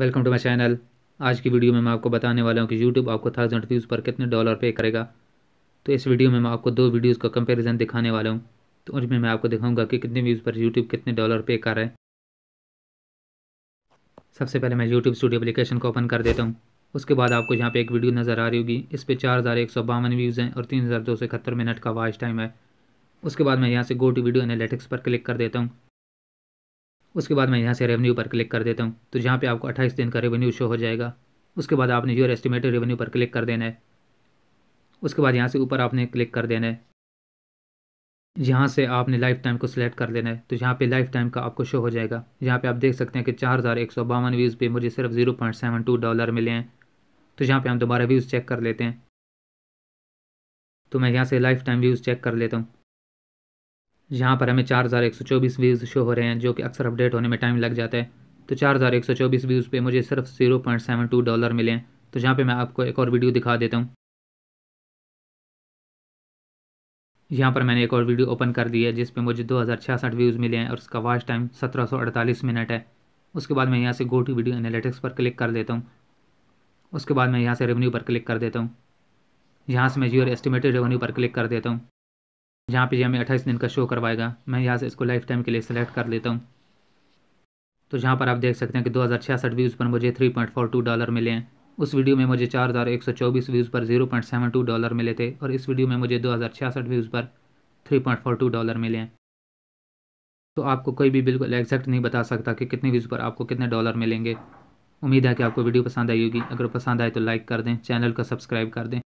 welcome to my channel आज की video में मैं आपको बताने वाला हूँ कि यूट्यूब आपको थाउजेंड व्यूज़ पर कितने डॉलर पे करेगा तो इस वीडियो में मैं आपको दो वीडियोज़ का कंपैरिजन दिखाने वाला हूँ तो उनमें मैं आपको दिखाऊंगा कि कितने व्यूज़ पर यूट्यूब कितने डॉलर पे कर रहे हैं सबसे पहले मैं यूट्यूब स्टूडियो अपलिकेशन को ओपन कर देता हूँ उसके बाद आपको यहाँ पर एक वीडियो नज़र आ रही होगी इस पर चार हज़ार एक सौ बावन व्यूज़ हैं और तीन हज़ार दो सौ इकहत्तर मिनट का वॉच टाइम है उसके बाद मैं यहाँ से गो टू वीडियो एनालिटिक्स पर क्लिक कर देता हूँ उसके बाद मैं यहाँ से रेवेन्यू पर क्लिक कर देता हूँ तो जहाँ पर आपको अट्ठाईस दिन का रेवेन्यू शो हो जाएगा उसके बाद आपने योर एस्टिमेटेड रेवेन्यू पर क्लिक कर देना है उसके बाद यहाँ से ऊपर आपने क्लिक कर देना है यहाँ से आपने लाइफ टाइम को सिलेक्ट कर लेना है तो यहाँ पे लाइफ टाइम का आपको शो हो जाएगा यहाँ पे आप देख सकते हैं कि चार हज़ार एक सौ बावन व्यूज़ पर मुझे सिर्फ zero point seven two dollar मिले हैं तो यहाँ पे हम दोबारा व्यूज़ चेक कर लेते हैं तो मैं यहाँ से लाइफ टाइम व्यूज़ चेक कर लेता हूँ यहाँ पर हमें चार हज़ार एक सौ चौबीस व्यूज़ शो हो रहे हैं जो कि अक्सर अपडेट होने में टाइम लग जाता है तो चार हज़ार एक सौ चौबीस व्यूज़ पे मुझे सिर्फ zero point seven two dollar मिले हैं तो यहाँ पे मैं आपको एक और वीडियो दिखा देता हूँ यहाँ पर मैंने एक और वीडियो ओपन कर दी है जिस पर मुझे दो हज़ार छियासठ व्यूज़ मिले हैं और उसका वाच टाइम सत्रह सौ अड़तालीस मिनट है उसके बाद मैं यहाँ से गो टू वीडियो एनालिटिक्स पर क्लिक कर देता हूँ उसके बाद मैं यहाँ से रेवेन्यू पर क्लिक कर देता हूँ यहाँ से मैं यूर एस्टिमेटेड रेवेन्यू पर क्लिक कर देता हूँ जहाँ पे ये हमें अट्ठाईस दिन का शो करवाएगा मैं यहाँ से इसको लाइफ टाइम के लिए सेलेक्ट कर लेता हूँ तो जहाँ पर आप देख सकते हैं कि दो हज़ार व्यूज़ पर मुझे three point four two dollar मिले हैं उस वीडियो में मुझे चार हज़ार एक सौ चौबीस व्यूज़ पर zero point seven two dollar मिले थे और इस वीडियो में मुझे दो हज़ार छियासठ व्यूज़ पर three point four two dollar मिले हैं तो आपको कोई भी बिल्कुल एग्जैक्ट नहीं बता सकता कि कितने व्यूज़ पर आपको कितने डॉलर मिलेंगे उम्मीद है कि आपको वीडियो पसंद आई होगी अगर पसंद आए तो लाइक कर दें चैनल को सब्सक्राइब कर दें